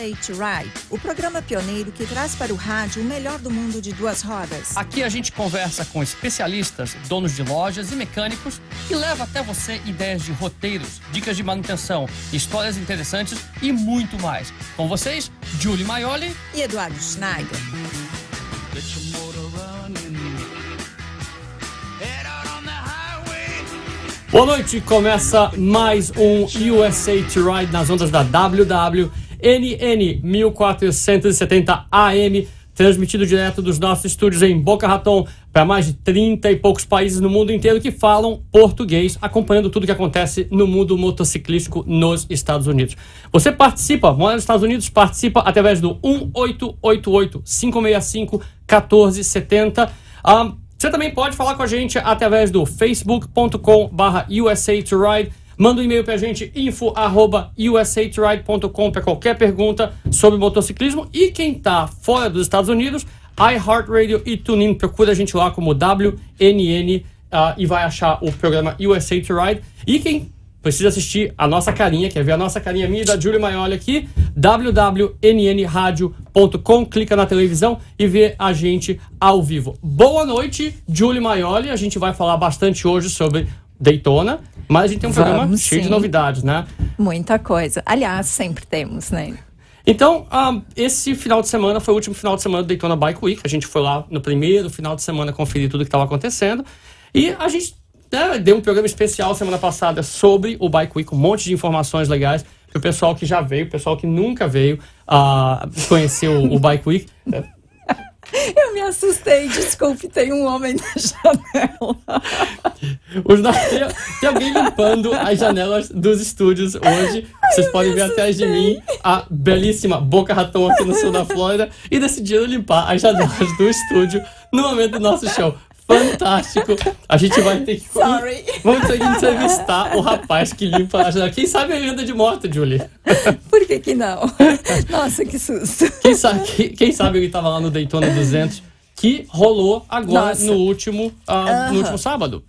State Ride, o programa pioneiro que traz para o rádio o melhor do mundo de duas rodas. Aqui a gente conversa com especialistas, donos de lojas e mecânicos e leva até você ideias de roteiros, dicas de manutenção, histórias interessantes e muito mais. Com vocês, Julie Maioli e Eduardo Schneider. Boa noite, começa mais um USA to Ride nas ondas da WW NN 1470 AM, transmitido direto dos nossos estúdios em Boca Raton para mais de 30 e poucos países no mundo inteiro que falam português, acompanhando tudo o que acontece no mundo motociclístico nos Estados Unidos. Você participa, mora nos Estados Unidos, participa através do 1888 565 1470. Um, ah, você também pode falar com a gente através do facebook.com/usa to ride Manda um e-mail pra gente, info.usatride.com para qualquer pergunta sobre motociclismo. E quem tá fora dos Estados Unidos, iHeartRadio e TuneIn, procura a gente lá como WNN uh, ah, e vai achar o programa USA to Ride. E quem precisa assistir a nossa carinha, quer ver a nossa carinha minha e da Júlia Maioli aqui, www.nnradio.com, clica na televisão e vê a gente ao vivo. Boa noite, Júlia Maioli, a gente vai falar bastante hoje sobre Daytona, mas a gente tem um Vamos, programa sim. cheio de novidades, né? Muita coisa. Aliás, sempre temos, né? Então, um, ah, esse final de semana foi o último final de semana do Daytona Bike Week. A gente foi lá no primeiro final de semana conferir tudo que estava acontecendo. E a gente né, deu um programa especial semana passada sobre o Bike Week, um monte de informações legais para o pessoal que já veio, o pessoal que nunca veio uh, ah, conhecer o, o Bike Week. Eu me assustei, desculpe, tem um homem na janela. Os, tem, tem, alguém limpando as janelas dos estúdios hoje. Ai, Vocês podem ver atrás de mim a belíssima Boca Raton aqui no sul da Flórida e decidiram limpar as janelas do estúdio no momento do nosso show. Fantástico. A gente vai ter que. Sorry. Vamos ter que entrevistar o rapaz que limpa a janela. Quem sabe ele anda de moto, Julie? Por que, que não? Nossa, que susto. Quem sabe, quem sabe ele estava lá no Daytona 200 que rolou agora no último, uh, no último sábado.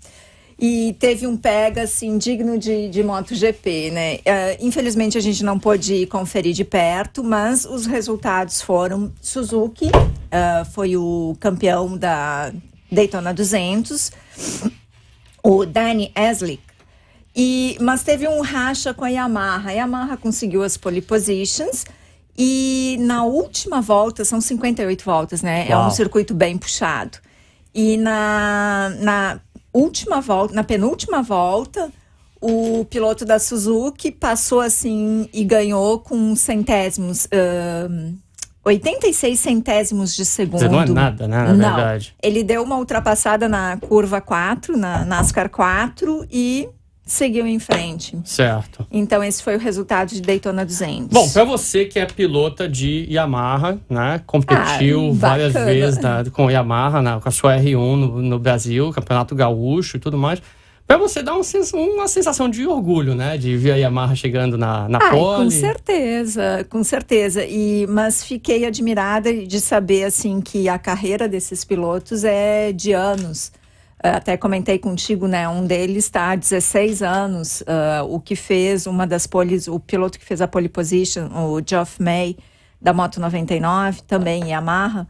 E teve um pega, assim, digno de, de MotoGP, né? Uh, infelizmente, a gente não pôde conferir de perto, mas os resultados foram... Suzuki uh, foi o campeão da Daytona 200, o Danny Eslick. E, mas teve um racha com a Yamaha. A Yamaha conseguiu as pole positions. E na última volta, são 58 voltas, né? Uau. É um circuito bem puxado. E na, na última volta, na penúltima volta, o piloto da Suzuki passou assim e ganhou com centésimos. Uh, 86 centésimos de segundo. Não é nada, né? Na não. verdade. Ele deu uma ultrapassada na curva 4, na NASCAR 4 e seguiu em frente. Certo. Então esse foi o resultado de Daytona 200. Bom, para você que é pilota de Yamaha, né, competiu ah, várias vezes né, com Yamaha, né, com a sua R1 no, no Brasil, Campeonato Gaúcho e tudo mais, Pra você dar um uma sensação de orgulho, né? De ver a Yamaha chegando na, na Ai, pole. Com certeza, com certeza. E, mas fiquei admirada de saber, assim, que a carreira desses pilotos é de anos. Eh, até comentei contigo, né? Um deles está há 16 anos, uh, o que fez uma das poles, o piloto que fez a pole position, o Geoff May, da Moto 99, também Yamaha,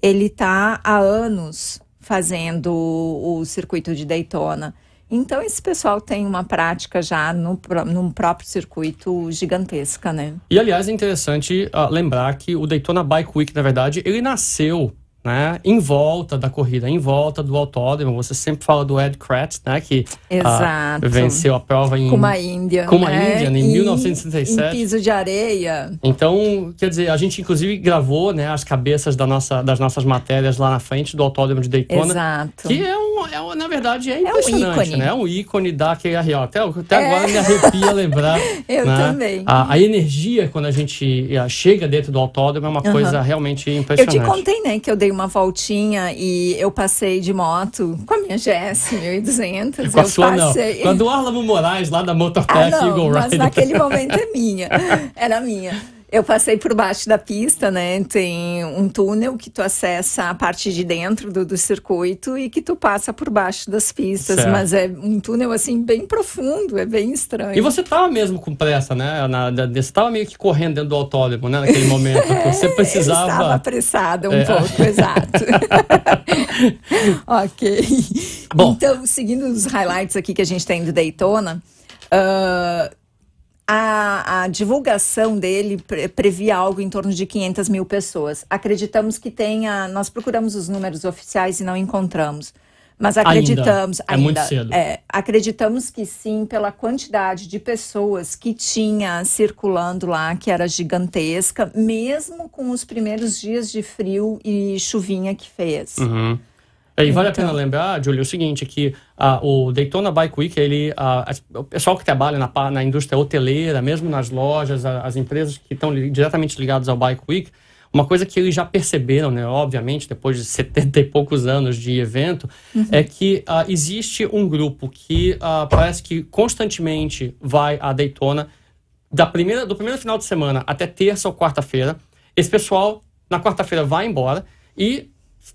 ele está há anos fazendo o circuito de Daytona. Então, esse pessoal tem uma prática já no, no próprio circuito gigantesca, né? E, aliás, é interessante uh, lembrar que o Daytona Bike Week, na verdade, ele nasceu né, em volta da corrida, em volta do autódromo. Você sempre fala do Ed Kratz, né, que ah, venceu a prova em uma Índia, Kuma né? Índia né, em e, 1967. Em piso de areia. Então, quer dizer, a gente inclusive gravou, né, as cabeças da nossa, das nossas matérias lá na frente do autódromo de Daytona, Exato. que é um é um, na verdade, é impressionante, é um ícone. né? É um ícone da QRL. É até, até é. agora me arrepia lembrar. Né? Eu né? também. A, a, energia, quando a gente eh, chega dentro do autódromo, é uma uhum. coisa realmente impressionante. Eu te contei, né, que eu dei uma voltinha e eu passei de moto com a minha GS 1200. Com a sua, passei... não. Quando o Arlamo Moraes, lá da Motorpack ah, não, Eagle Rider. mas naquele momento é minha. Era minha. Eu passei por baixo da pista, né? Tem um túnel que tu acessa a parte de dentro do, do circuito e que tu passa por baixo das pistas, certo. mas é um túnel assim bem profundo, é bem estranho. E você tava mesmo com pressa, né? Na, você tava meio que correndo dentro do autódromo, né? Naquele momento, você precisava. estava apressada um é. pouco, exato. ok. Bom. Então, seguindo os highlights aqui que a gente tem tá do Daytona. Uh, a, a, divulgação dele pre, previa algo em torno de 500 mil pessoas. Acreditamos que tenha. Nós procuramos os números oficiais e não encontramos. Mas acreditamos. Ainda. ainda é muito cedo. É, acreditamos que sim, pela quantidade de pessoas que tinha circulando lá, que era gigantesca, mesmo com os primeiros dias de frio e chuvinha que fez. Uhum. E vale então... a pena então. lembrar, Júlio, o seguinte, que uh, o Daytona Bike Week, ele, uh, o pessoal que trabalha na, na indústria hoteleira, mesmo nas lojas, a, as empresas que estão li diretamente ligadas ao Bike Week, uma coisa que eles já perceberam, né, obviamente, depois de 70 e poucos anos de evento, uhum. é que uh, existe um grupo que parece que constantemente vai à Daytona, da primeira, do primeiro final de semana até terça ou quarta-feira. Esse pessoal, na quarta-feira, vai embora e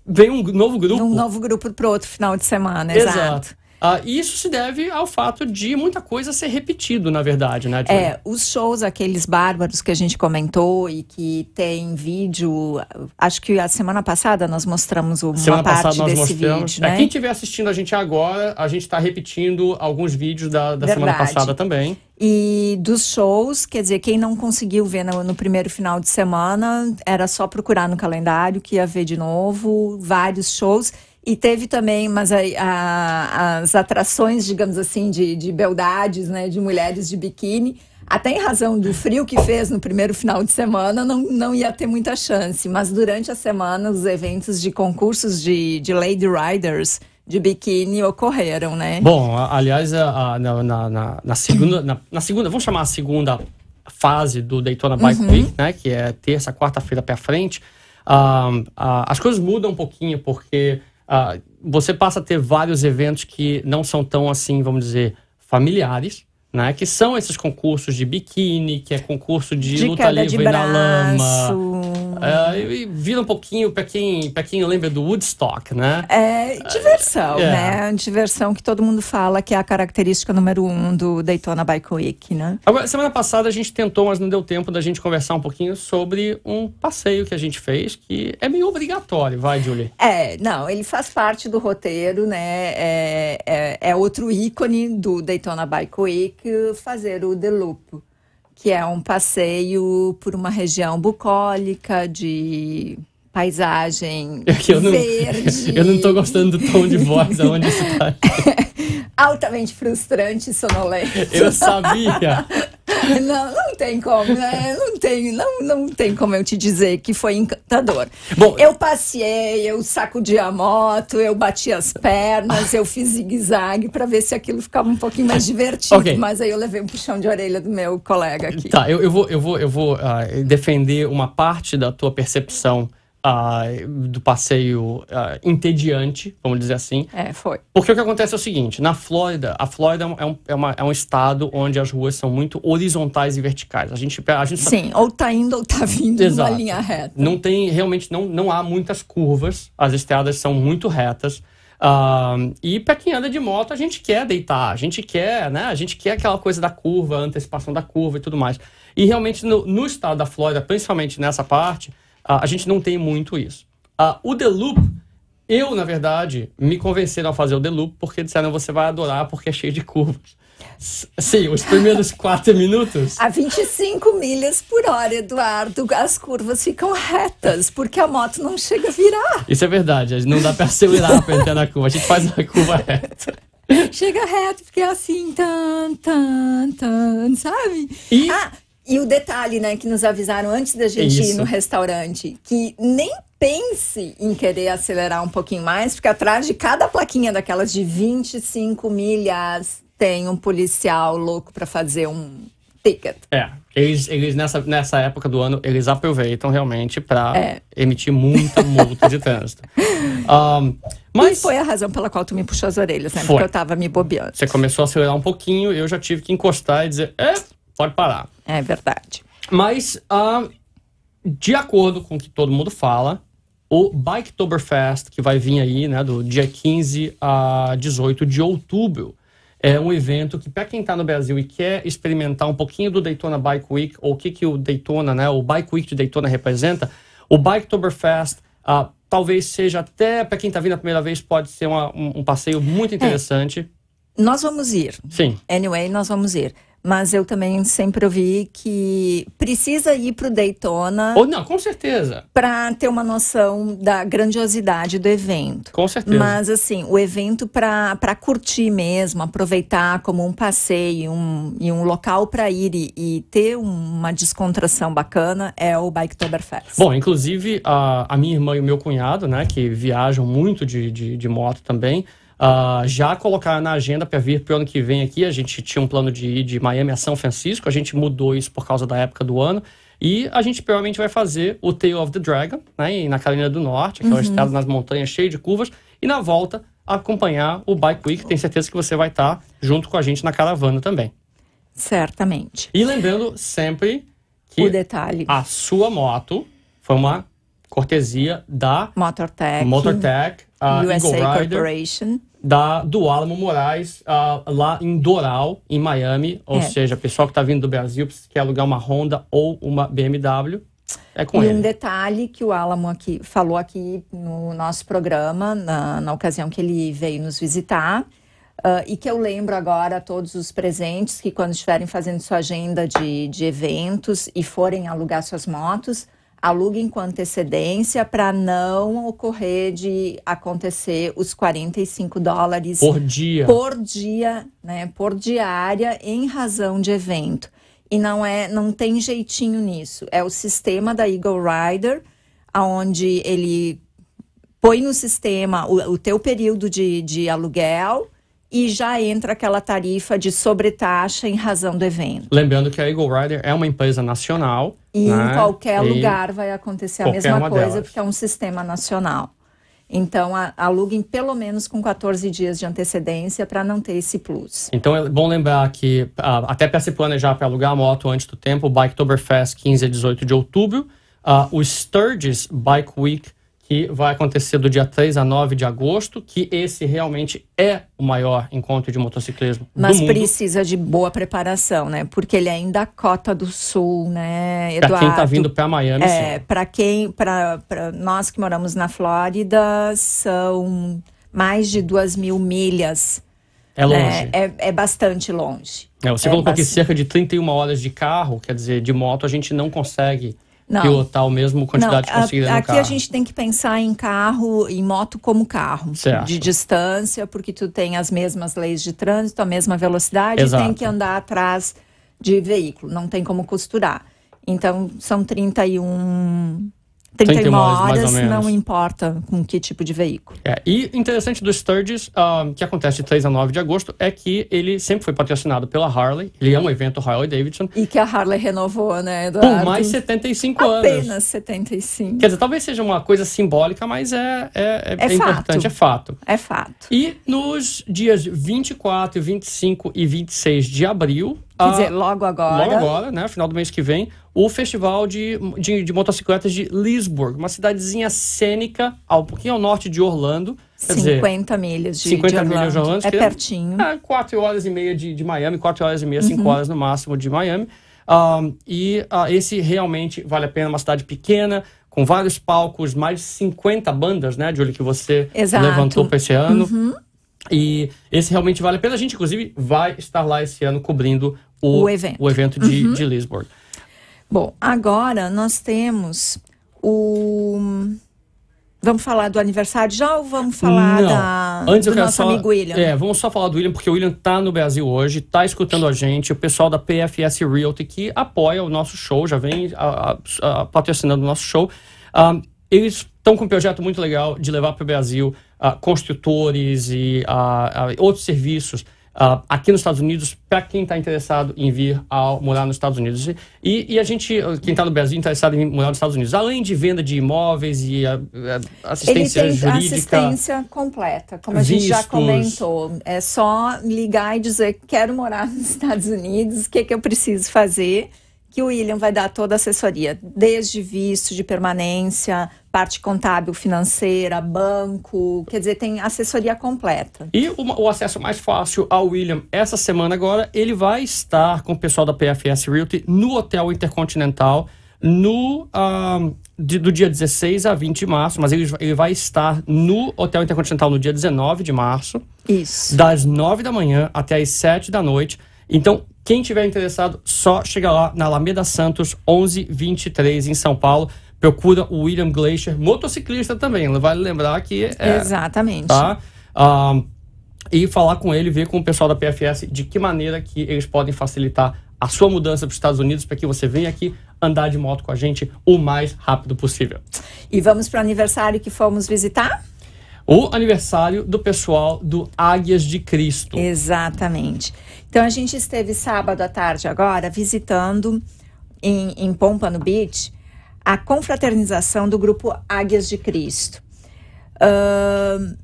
vem um novo grupo. Um novo grupo para outro final de semana, exato. exato. Uh, ah, e isso se deve ao fato de muita coisa ser repetido, na verdade, né, É, os shows, aqueles bárbaros que a gente comentou e que tem vídeo. Acho que a semana passada nós mostramos uma semana parte desse vídeo. É, né? É, quem estiver assistindo a gente agora, a gente está repetindo alguns vídeos da, da semana passada também. E dos shows, quer dizer, quem não conseguiu ver no, no, primeiro final de semana, era só procurar no calendário que ia ver de novo vários shows. E teve também mas a, a, as atrações, digamos assim, de, de beldades, né, de mulheres de biquíni. Até em razão do frio que fez no primeiro final de semana, não, não ia ter muita chance. Mas durante a semana, os eventos de concursos de, de Lady Riders de biquíni ocorreram, né? Bom, aliás, a, a, na, na, na, segunda, na, na, segunda, vamos chamar a segunda fase do Daytona Bike uhum. Week, né? Que é terça, quarta-feira para frente. Uh, uh, as coisas mudam um pouquinho, porque uh, você passa a ter vários eventos que não são tão assim, vamos dizer, familiares, né? Que são esses concursos de biquíni, que é concurso de, de luta livre de braço. na lama, é, e vira um pouquinho para quem, quem lembra do Woodstock, né? É diversão, é. né? Diversão que todo mundo fala que é a característica número um do Daytona Bike Week, né? Agora, semana passada a gente tentou, mas não deu tempo da gente conversar um pouquinho sobre um passeio que a gente fez que é meio obrigatório, vai, Julie? É, não, ele faz parte do roteiro, né? É, é, é outro ícone do Daytona Bike Week fazer o The Loop que é um passeio por uma região bucólica de paisagem eu não, verde. Eu não estou gostando do tom de voz aonde isso está. Altamente frustrante e sonolento. Eu sabia! Não, não tem como, né? Não tem, não, não tem como eu te dizer que foi encantador. Bom, eu passei, eu sacudi a moto, eu bati as pernas, eu fiz zigue-zague para ver se aquilo ficava um pouquinho mais divertido. Okay. Mas aí eu levei um puxão de orelha do meu colega aqui. Tá, eu, eu vou, eu vou, eu vou uh, defender uma parte da tua percepção Uh, do passeio uh, entediante, vamos dizer assim. É, foi. Porque o que acontece é o seguinte: na Flórida, a Flórida é um, é, uma, é um estado onde as ruas são muito horizontais e verticais. A gente, a gente Sim, ou tá indo ou tá vindo Exato. numa linha reta. Não tem, realmente, não, não há muitas curvas, as estradas são muito retas. Uh, e para quem anda de moto, a gente quer deitar, a gente quer, né? A gente quer aquela coisa da curva, antecipação da curva e tudo mais. E realmente no, no estado da Flórida, principalmente nessa parte, ah, a gente não tem muito isso. Ah, o The Loop, eu, na verdade, me convenceram a fazer o The Loop porque disseram você vai adorar porque é cheio de curvas. Sim, os primeiros quatro minutos. A 25 milhas por hora, Eduardo, as curvas ficam retas, porque a moto não chega a virar. Isso é verdade, não dá para acelerar para entrar na curva, a gente faz uma curva reta. Chega reto, porque é assim, tan, tan, tan, sabe? E... Ah, e o detalhe, né, que nos avisaram antes da gente Isso. ir no restaurante, que nem pense em querer acelerar um pouquinho mais, porque atrás de cada plaquinha daquelas de 25 milhas tem um policial louco para fazer um ticket. É, eles, eles nessa, nessa época do ano, eles aproveitam realmente para é. emitir muita multa de trânsito. Um, mas e foi a razão pela qual tu me puxou as orelhas, né? Foi. Porque eu tava me bobeando. Você começou a acelerar um pouquinho, eu já tive que encostar e dizer, eh, pode parar. É verdade. Mas, de acordo com o que todo mundo fala, o Biketoberfest, que vai vir aí, né, do dia 15 a 18 de outubro, é um evento que, para quem está no Brasil e quer experimentar um pouquinho do Daytona Bike Week, ou o que, que o Daytona, né, o Bike Week de Daytona representa, o Biketoberfest ah, talvez seja até, para quem está vindo a primeira vez, pode ser uma, um, um, passeio muito é. interessante. É. Nós vamos ir. Sim. Anyway, nós vamos ir. Mas eu também sempre ouvi que precisa ir para o Daytona. Ou oh, não, com certeza. Para ter uma noção da grandiosidade do evento. Com certeza. Mas, assim, o evento para curtir mesmo, aproveitar como um passeio um, e um local para ir e, e, ter uma descontração bacana é o Biketoberfest. Bom, inclusive a, a minha irmã e o meu cunhado, né, que viajam muito de, de, de moto também, Uh, já colocar na agenda para vir para o ano que vem aqui. A gente tinha um plano de ir de Miami a São Francisco, a gente mudou isso por causa da época do ano. E a gente provavelmente vai fazer o Tale of the Dragon, né, na Carolina do Norte, aquela uhum. estrada nas montanhas cheia de curvas, e na volta acompanhar o Bike Week. Tenho certeza que você vai estar tá junto com a gente na caravana também. Certamente. E lembrando sempre que o detalhe. a sua moto foi uma cortesia da Motortech, Motortech a USA Eagle Rider, Corporation da, do Alamo Moraes, uh, lá em Doral, em Miami. Ou é. seja, pessoal que está vindo do Brasil quer alugar uma Honda ou uma BMW. É com e ele. um detalhe que o Alamo aqui falou aqui no nosso programa, na, na ocasião que ele veio nos visitar, uh, e que eu lembro agora a todos os presentes que quando estiverem fazendo sua agenda de, de eventos e forem alugar suas motos, aluguem com antecedência para não ocorrer de acontecer os 45 dólares por dia, por dia, né, por diária em razão de evento. E não é, não tem jeitinho nisso. É o sistema da Eagle Rider, aonde ele põe no sistema o, o teu período de, de aluguel e já entra aquela tarifa de sobretaxa em razão do evento. Lembrando que a Eagle Rider é uma empresa nacional. E né? em qualquer e lugar vai acontecer a mesma coisa, delas. porque é um sistema nacional. Então, a, aluguem pelo menos com 14 dias de antecedência para não ter esse plus. Então, é bom lembrar que, ah, até para se planejar para alugar a moto antes do tempo, o Biketoberfest 15 a 18 de outubro, uh, o Sturgis Bike Week que vai acontecer do dia 3 a 9 de agosto, que esse realmente é o maior encontro de motociclismo Mas do mundo. Mas precisa de boa preparação, né? Porque ele ainda é cota do sul, né, tá Eduardo? Para quem está vindo para Miami, É, para quem, para nós que moramos na Flórida, são mais de duas mil milhas. É né? longe. É, é, é bastante longe. É, você é colocou bastante... aqui cerca de 31 horas de carro, quer dizer, de moto a gente não consegue não. pilotar o mesmo quantidade não, conseguida a, Aqui carro. a gente tem que pensar em carro, em moto como carro, certo. de distância, porque tu tem as mesmas leis de trânsito, a mesma velocidade, Exato. e tem que andar atrás de veículo, não tem como costurar. Então, são 31 31 31 horas, não importa com que tipo de veículo. É, e interessante do Sturgis, uh, que acontece de 3 a 9 de agosto, é que ele sempre foi patrocinado pela Harley. Ele é um evento Harley Davidson. E que a Harley renovou, né, Eduardo? Por mais 75 Apenas anos. Apenas 75. Quer dizer, talvez seja uma coisa simbólica, mas é, é, é, é importante, é fato. É fato. E nos dias 24, 25 e 26 de abril, Quer ah, dizer, logo agora. Logo agora, né? Final do mês que vem, o Festival de, de, de Motocicletas de Lisburg, uma cidadezinha cênica, ao, um pouquinho ao norte de Orlando. Quer 50 dizer, milhas de 50 de milhas de Orlando. É pertinho. É, 4 horas e meia de, de Miami, 4 horas e meia, 5 uhum. horas no máximo de Miami. Um, e uh, esse realmente vale a pena, uma cidade pequena, com vários palcos, mais de 50 bandas, né, Julie, que você Exato. levantou para esse ano. Uhum. E esse realmente vale a pena. A gente, inclusive, vai estar lá esse ano cobrindo o, o evento, o evento de, uhum. de Lisboa. Bom, agora nós temos o. Vamos falar do aniversário já ou vamos falar da, Antes do nosso amigo William? É, vamos só falar do William, porque o William está no Brasil hoje, está escutando a gente, o pessoal da PFS Realty que apoia o nosso show, já vem a, a, a, patrocinando o nosso show. Um, ah, eles estão com um projeto muito legal de levar para o Brasil uh, construtores e uh, uh, outros serviços uh, aqui nos Estados Unidos para quem está interessado em vir a morar nos Estados Unidos. E, e a gente, ah, quem está no Brasil, interessado em morar nos Estados Unidos, além de venda de imóveis e a, ah, a assistência Ele tem jurídica. assistência completa, como a vistos. gente já comentou. É só ligar e dizer quero morar nos Estados Unidos, o que, que eu preciso fazer? que o William vai dar toda a assessoria, desde visto de permanência, parte contábil, financeira, banco, quer dizer, tem assessoria completa. E o, o acesso mais fácil ao William, essa semana agora, ele vai estar com o pessoal da PFS Realty no Hotel Intercontinental no de, do dia 16 a 20 de março, mas ele, ele vai estar no Hotel Intercontinental no dia 19 de março. Isso. Das 9 da manhã até as 7 da noite. Então, quem tiver interessado, só chega lá na Alameda Santos, 1123, em São Paulo procura o William Glacier, motociclista também, vale lembrar que é. Exatamente. Tá? Ah, e falar com ele, ver com o pessoal da PFS de que maneira que eles podem facilitar a sua mudança para os Estados Unidos para que você venha aqui andar de moto com a gente o mais rápido possível. E vamos para o aniversário que fomos visitar? O aniversário do pessoal do Águias de Cristo. Exatamente. Então a gente esteve sábado à tarde agora visitando em, em Pompano Beach a confraternização do grupo Águias de Cristo. Uh,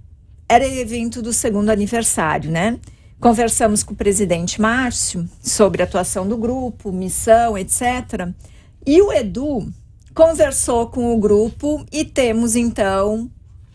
era evento do segundo aniversário, né? Conversamos com o presidente Márcio sobre a atuação do grupo, missão, etc. E o Edu conversou com o grupo e temos então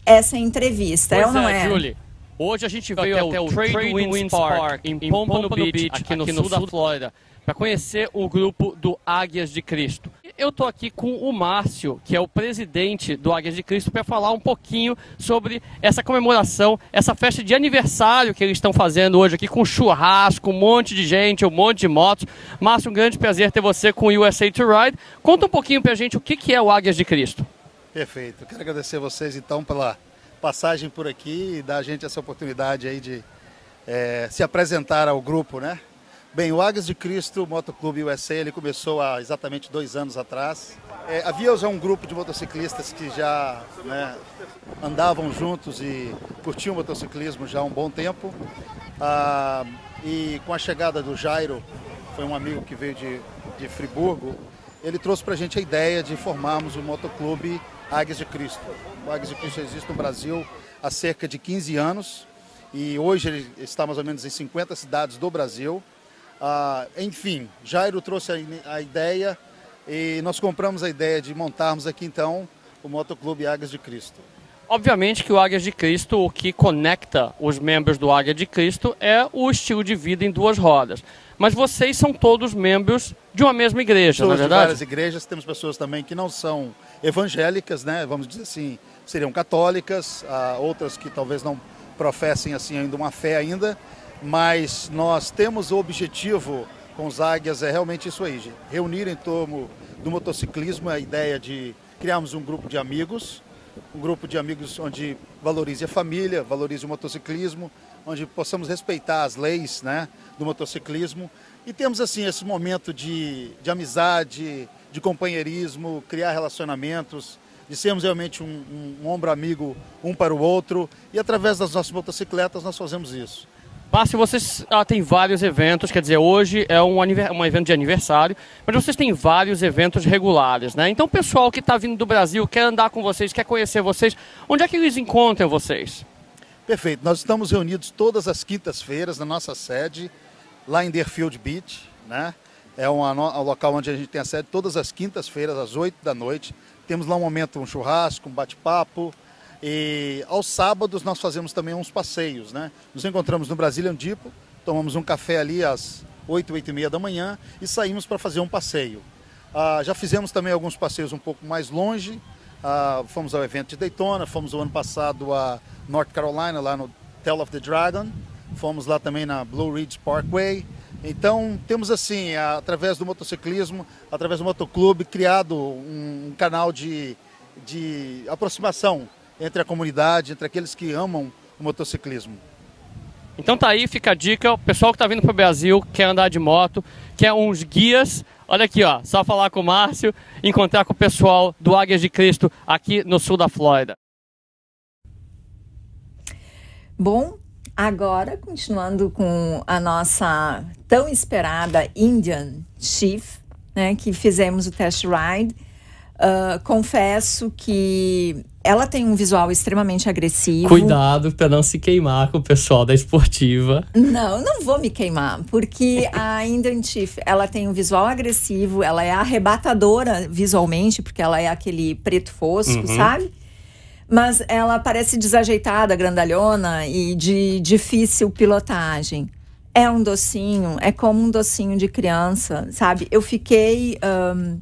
essa entrevista, é pois é ou não é? é? Julie, hoje a gente veio até, até o Trade, Trade Winds Park, Park em Pompano Beach, aqui no, aqui no sul da Flórida, para conhecer o grupo do Águias de Cristo eu estou aqui com o Márcio, que é o presidente do Águias de Cristo, para falar um pouquinho sobre essa comemoração, essa festa de aniversário que eles estão fazendo hoje aqui, com churrasco, um monte de gente, um monte de motos. Márcio, um grande prazer ter você com o USA to Ride. Conta um pouquinho para a gente o que, que é o Águias de Cristo. Perfeito. Quero agradecer a vocês, então, pela passagem por aqui e dar a gente essa oportunidade aí de é, se apresentar ao grupo, né? Bem, o Águias de Cristo Motoclube USA ele começou há exatamente dois anos atrás. É, havia já um grupo de motociclistas que já né, andavam juntos e curtiam o motociclismo já há um bom tempo. Ah, e com a chegada do Jairo, foi um amigo que veio de, de Friburgo, ele trouxe para a gente a ideia de formarmos o motoclube Águias de Cristo. O Águias de Cristo existe no Brasil há cerca de 15 anos e hoje ele está mais ou menos em 50 cidades do Brasil. Ah, enfim, Jairo trouxe a, a ideia e nós compramos a ideia de montarmos aqui então o Motoclube Águias de Cristo. Obviamente que o Águias de Cristo, o que conecta os membros do Águia de Cristo é o estilo de vida em duas rodas. Mas vocês são todos membros de uma mesma igreja, é Todos na verdade? de várias igrejas, temos pessoas também que não são evangélicas, né? Vamos dizer assim, seriam católicas, ah, outras que talvez não professem assim ainda uma fé ainda, mas nós temos o objetivo com os Águias é realmente isso aí, reunir em torno do motociclismo a ideia de criarmos um grupo de amigos, um grupo de amigos onde valorize a família, valorize o motociclismo, onde possamos respeitar as leis né, do motociclismo e temos assim esse momento de, de amizade, de companheirismo, criar relacionamentos, de sermos realmente um, um, um ombro amigo um para o outro e através das nossas motocicletas nós fazemos isso. Márcio, vocês ah, têm vários eventos, quer dizer, hoje é um, um, evento de aniversário, mas vocês têm vários eventos regulares, né? Então, o pessoal que está vindo do Brasil, quer andar com vocês, quer conhecer vocês, onde é que eles encontram vocês? Perfeito, nós estamos reunidos todas as quintas-feiras na nossa sede, lá em Deerfield Beach, né? É um, local onde a gente tem a sede todas as quintas-feiras, às 8 da noite. Temos lá um momento, um churrasco, um bate-papo, e aos sábados nós fazemos também uns passeios, né? Nos encontramos no Brasília Andipo, tomamos um café ali às 8, 8 e meia da manhã e saímos para fazer um passeio. Ah, já fizemos também alguns passeios um pouco mais longe, ah, fomos ao evento de Daytona, fomos o ano passado a North Carolina, lá no Tell of the Dragon, fomos lá também na Blue Ridge Parkway. Então, temos assim, através do motociclismo, através do motoclube, criado um canal de, de aproximação entre a comunidade, entre aqueles que amam o motociclismo. Então tá aí, fica a dica, o pessoal que tá vindo pro Brasil, quer andar de moto, quer uns guias, olha aqui ó, só falar com o Márcio, encontrar com o pessoal do Águias de Cristo aqui no sul da Flórida. Bom, agora continuando com a nossa tão esperada Indian Chief, né, que fizemos o test ride, uh, confesso que ela tem um visual extremamente agressivo. Cuidado para não se queimar com o pessoal da esportiva. Não, não vou me queimar, porque a Indian Chief, ela tem um visual agressivo, ela é arrebatadora visualmente, porque ela é aquele preto fosco, uhum. sabe? Mas ela parece desajeitada, grandalhona e de difícil pilotagem. É um docinho, é como um docinho de criança, sabe? Eu fiquei. Um,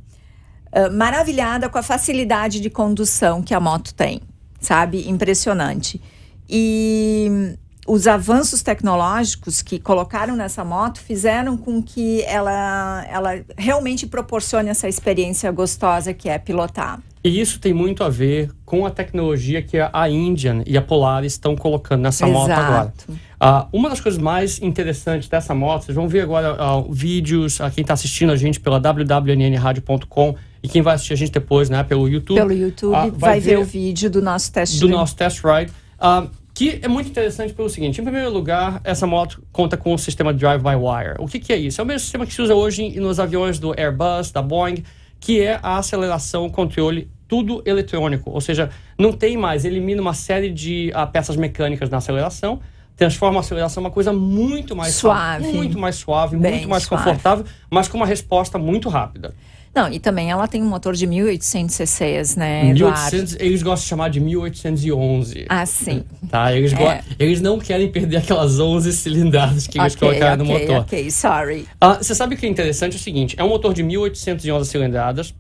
ah, maravilhada com a facilidade de condução que a moto tem, sabe? Impressionante. E hum, os avanços tecnológicos que colocaram nessa moto fizeram com que ela, ela realmente proporcione essa experiência gostosa que é pilotar. E isso tem muito a ver com a tecnologia que a Indian e a Polaris estão colocando nessa Exato. moto agora. Ah, uma das coisas mais interessantes dessa moto, vocês vão ver agora ah, vídeos, a ah, quem está assistindo a gente pela www.nnradio.com.br e quem vai assistir a gente depois, né, pelo YouTube. Pelo YouTube, ah, vai, vai ver, ver, o vídeo do nosso test Do nosso test ride. Ah, que é muito interessante pelo seguinte: em primeiro lugar, essa moto conta com o sistema drive-by-wire. O que, que é isso? É o mesmo sistema que se usa hoje nos aviões do Airbus, da Boeing, que é a aceleração, controle, tudo eletrônico. Ou seja, não tem mais, elimina uma série de ah, peças mecânicas na aceleração transforma a aceleração uma coisa muito mais suave, suave muito mais suave, Bem muito mais suave. confortável, mas com uma resposta muito rápida. Não, e também ela tem um motor de 1.800 cc's, né, 1800, Eles gostam de chamar de 1.811. Ah, sim. Tá, eles, é. eles não querem perder aquelas 11 cilindradas que okay, eles colocaram okay, no motor. Ok, sorry. Ah, você sabe o que é interessante? É o seguinte, é um motor de 1.811 cilindradas,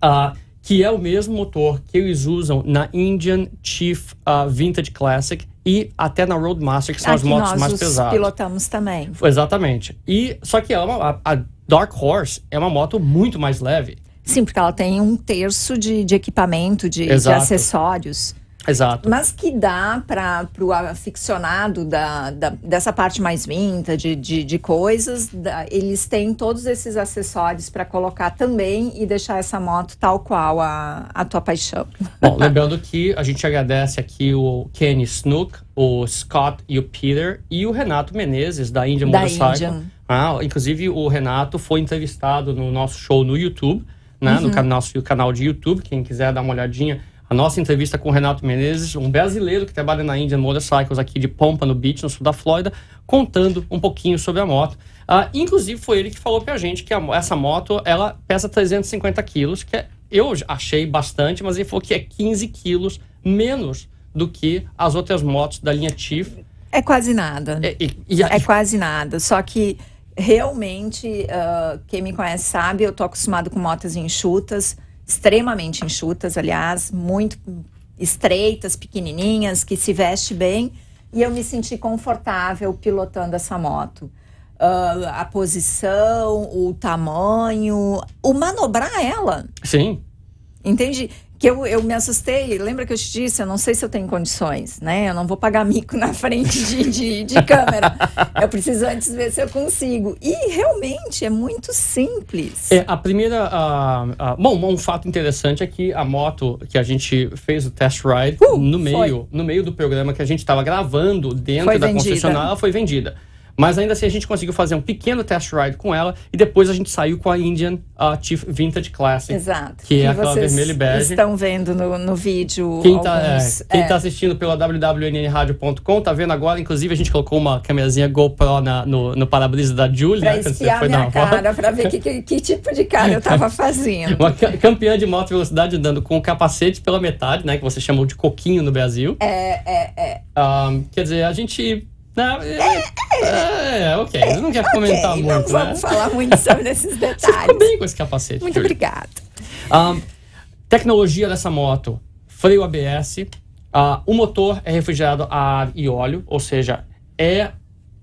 ah, que é o mesmo motor que eles usam na Indian Chief ah, Vintage Classic e até na Roadmaster, que são Aqui as motos nós mais os pesadas. pilotamos também. Exatamente. E só que é a, Dark Horse é uma moto muito mais leve. Sim, porque ela tem um terço de, de equipamento, de, de acessórios. Exato. Mas que dá para o aficionado da, da, dessa parte mais vinta de, de, de coisas, da, eles têm todos esses acessórios para colocar também e deixar essa moto tal qual a, a tua paixão. Bom, lembrando que a gente agradece aqui o Kenny Snook, o Scott e o Peter e o Renato Menezes da Indian da Motorcycle. Indian. Ah, inclusive o Renato foi entrevistado no nosso show no YouTube, né, uhum. no nosso canal de YouTube. Quem quiser dar uma olhadinha a nossa entrevista com o Renato Menezes, um brasileiro que trabalha na Indian Motorcycles aqui de no Beach, no sul da Flórida, contando um pouquinho sobre a moto. Uh, inclusive, foi ele que falou pra gente que a, essa moto, ela pesa 350 quilos, que é, eu achei bastante, mas ele falou que é 15 quilos menos do que as outras motos da linha Chief. É quase nada. É, e, e é quase nada, só que realmente, uh, quem me conhece sabe, eu tô acostumado com motos enxutas, extremamente enxutas, aliás, muito estreitas, pequenininhas, que se veste bem, e eu me senti confortável pilotando essa moto. Uh, a posição, o tamanho, o manobrar ela. Sim. Entende? que eu, eu me assustei, lembra que eu te disse, eu não sei se eu tenho condições, né? Eu não vou pagar mico na frente de, de, de câmera. eu preciso antes ver se eu consigo. E realmente é muito simples. É, a primeira. Uh, uh, bom, um fato interessante é que a moto que a gente fez o test ride uh, no meio, no meio do programa que a gente estava gravando dentro foi da vendida. concessionária, ela foi vendida. Mas ainda assim a gente conseguiu fazer um pequeno test ride com ela e depois a gente saiu com a Indian uh, Chief Vintage Classic. Exato. Que, que é aquela vermelha e bege. estão vendo no, no vídeo. Quem está é, tá é. tá assistindo pela www.nnradio.com tá vendo agora. Inclusive a gente colocou uma câmerazinha GoPro na, no, no para-brisa da Julie. Pra né, espiar foi minha cara, para ver que, que, que, tipo de cara eu tava fazendo. uma campeã de moto velocidade andando com o capacete pela metade, né? Que você chamou de coquinho no Brasil. É, é, é. Um, ah, quer dizer, a gente não, é, é, é, ok. Eu não quero okay, comentar não muito, não vamos né? falar muito sobre esses detalhes. Você ficou bem com esse capacete. Muito obrigada. tecnologia dessa moto. Freio ABS. Uh, ah, o motor é refrigerado a ar e óleo, ou seja, é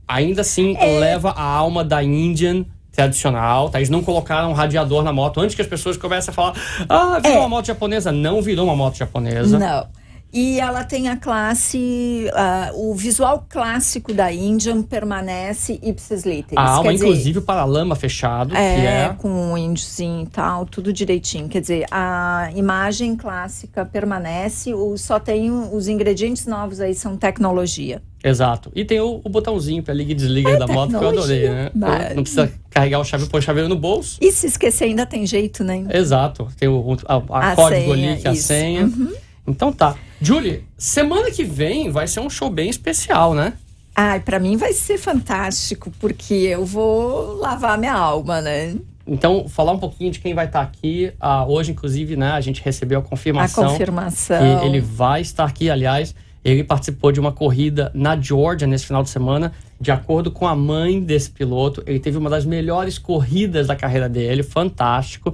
ainda assim é. leva a alma da Indian tradicional, tá? Eles não colocaram um radiador na moto antes que as pessoas comecem a falar: ah, virou é. uma moto japonesa. Não virou uma moto japonesa. Não. E ela tem a classe, uh, o visual clássico da Indian permanece ipsis literis. A alma, dizer, inclusive, o paralama fechado, é, que é... com o índiozinho e tal, tudo direitinho. Quer dizer, a imagem clássica permanece, o, só tem os ingredientes novos aí, são tecnologia. Exato. E tem o, o botãozinho para liga e desliga é, da moto, que eu adorei, né? Mas... Não precisa carregar o chave, pôr o chaveiro no bolso. E se esquecer, ainda tem jeito, né? Exato. Tem o, a, a, a código senha, ali, que é a senha. Uhum. Então tá. Julie, semana que vem vai ser um show bem especial, né? Ai, para mim vai ser fantástico, porque eu vou lavar minha alma, né? Então, falar um pouquinho de quem vai estar tá aqui. Ah, hoje, inclusive, né, a gente recebeu a confirmação. A confirmação. Que ele vai estar aqui, aliás. Ele participou de uma corrida na Georgia nesse final de semana. De acordo com a mãe desse piloto, ele teve uma das melhores corridas da carreira dele, fantástico.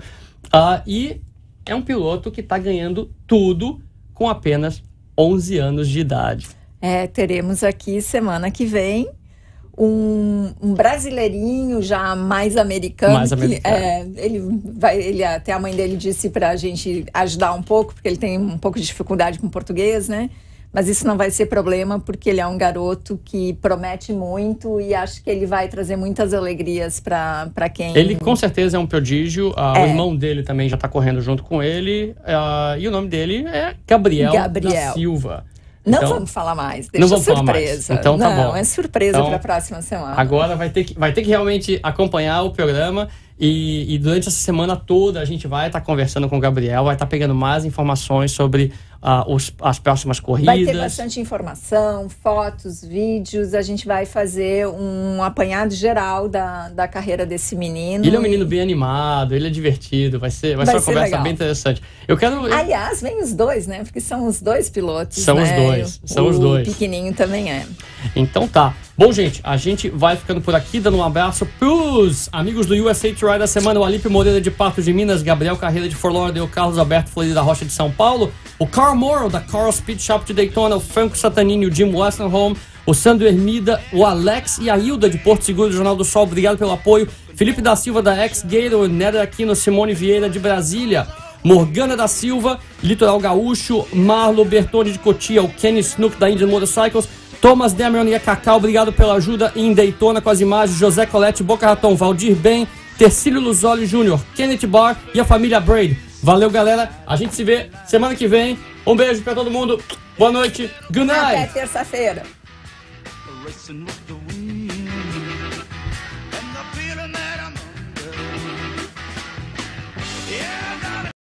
Ah, e é um piloto que está ganhando tudo com apenas 11 anos de idade. É, teremos aqui semana que vem um, um, brasileirinho já mais americano. Mais americano. Que, é, ele vai, ele até a mãe dele disse para a gente ajudar um pouco porque ele tem um pouco de dificuldade com português, né? Mas isso não vai ser problema porque ele é um garoto que promete muito e acho que ele vai trazer muitas alegrias para quem. Ele com certeza é um prodígio. Ah, é. O irmão dele também já está correndo junto com ele. Ah, e o nome dele é Gabriel, Gabriel. da Silva. Não então, vamos falar mais, deixa não vamos surpresa. Falar mais. Então tá não, bom. é surpresa então, para a próxima semana. Agora vai ter, que, vai ter que realmente acompanhar o programa e, e durante essa semana toda a gente vai estar tá conversando com o Gabriel, vai estar tá pegando mais informações sobre ah, os, as próximas corridas. Vai ter bastante informação, fotos, vídeos. A gente vai fazer um apanhado geral da, da carreira desse menino. Ele é um menino bem animado, ele é divertido, vai ser, vai, vai ser uma ser conversa legal. bem interessante. Eu quero. Aliás, vem os dois, né? Porque são os dois pilotos. São né? os dois. São o os dois. O pequenininho também é. Então tá. Bom, gente, a gente vai ficando por aqui, dando um abraço pros amigos do USA Try da semana, o Alipe Moreira de Patos de Minas, Gabriel Carreira de Fort Lauderdale, Carlos Alberto da Rocha de São Paulo, o Carl Morrow da Carl Speed Shop de Daytona, o Franco Satanini, o Jim Westenholm, o Sandro Hermida, o Alex e a Hilda de Porto Seguro do Jornal do Sol, obrigado pelo apoio, Felipe da Silva da Ex Gator, Néder Aquino, Simone Vieira de Brasília, Morgana da Silva, Litoral Gaúcho, Marlo Bertoni de Cotia, o Kenny Snook da Indian Motorcycles, Thomas Demeron e Cacau, obrigado pela ajuda em Daytona com as imagens. José Colete, Boca Raton, Valdir Ben, Tercílio Luzoli Júnior, Kenneth Barr e a família Braid. Valeu, galera. A gente se vê semana que vem. Um beijo para todo mundo. Boa noite. Good night. Até terça-feira.